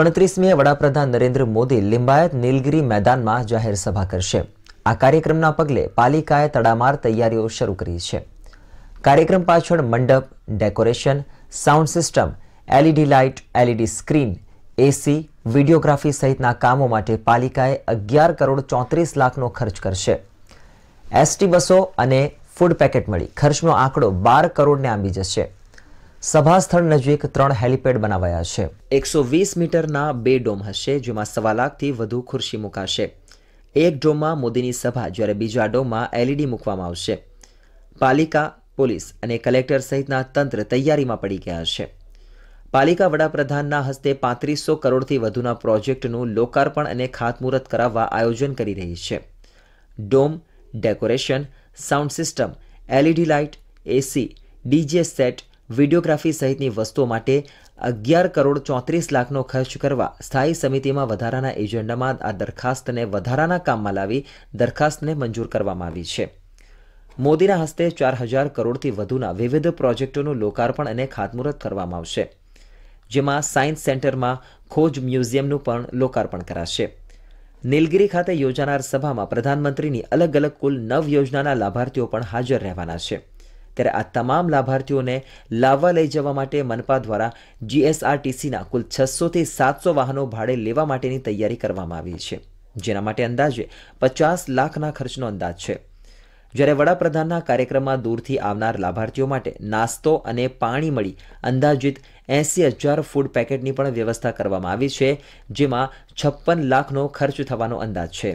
ઓગણત્રીસમીએ વડાપ્રધાન નરેન્દ્ર મોદી લિંબાયત નીલગીરી મેદાનમાં જાહેર સભા કરશે આ કાર્યક્રમના પગલે પાલિકાએ તડામાર તૈયારીઓ શરૂ કરી છે કાર્યક્રમ પાછળ મંડપ decoration sound system LED light LED screen AC videography સહિતના કામો માટે પાલિકાએ અગિયાર કરોડ ચોત્રીસ લાખનો ખર્ચ કરશે એસટી બસો અને ફૂડ પેકેટ મળી ખર્ચનો આંકડો બાર કરોડને આંબી જશે સભાસ્થળ નજીક ત્રણ હેલીપેડ બનાવાયા છે એકસો વીસ મીટરના બે ડોમ હશે જેમાં સવા લાખથી વધુ ખુરશી મુકાશે એક ડોમમાં મોદીની સભા જ્યારે બીજા ડોમમાં એલઈડી મૂકવામાં આવશે પાલિકા પોલીસ અને કલેક્ટર સહિતના તંત્ર તૈયારીમાં પડી ગયા છે પાલિકા વડાપ્રધાનના હસ્તે પાંત્રીસો કરોડથી વધુના પ્રોજેક્ટનું લોકાર્પણ અને ખાતમુહૂર્ત કરાવવા આયોજન કરી રહી છે dome decoration sound system LED light AC DJ set videography સહિતની વસ્તુઓ માટે અગિયાર કરોડ ચોત્રીસ લાખનો ખર્ચ કરવા સ્થાયી સમિતિમાં વધારાના એજન્ડામાં આ દરખાસ્તને વધારાના કામમાં લાવી દરખાસ્તને મંજૂર કરવામાં આવી છે મોદીના હસ્તે ચાર હજાર કરોડથી વધુના વિવિધ પ્રોજેક્ટોનું લોકાર્પણ અને ખાતમુહૂર્ત કરવામાં આવશે જેમાં સાયન્સ સેન્ટરમાં ખોજ મ્યુઝિયમનું પણ લોકાર્પણ કરાશે નીલગીરી ખાતે યોજાનાર સભામાં પ્રધાનમંત્રીની અલગ અલગ કુલ નવ યોજનાના લાભાર્થીઓ પણ હાજર રહેવાના છે ત્યારે આ તમામ લાભાર્થીઓને લાવવા લઈ જવા માટે મનપા દ્વારા જીએસઆરટીસીના કુલ છસોથી સાતસો વાહનો ભાડે લેવા માટેની તૈયારી કરવામાં આવી છે જેના માટે અંદાજે પચાસ લાખના ખર્ચનો અંદાજ છે જ્યારે વડાપ્રધાનના કાર્યક્રમમાં દૂરથી આવનાર લાભાર્થીઓ માટે નાસ્તો અને પાણી મળી અંદાજિત એંસી હજાર ફૂડ પેકેટની પણ વ્યવસ્થા કરવામાં આવી છે જેમાં છપ્પન લાખનો ખર્ચ થવાનો અંદાજ છે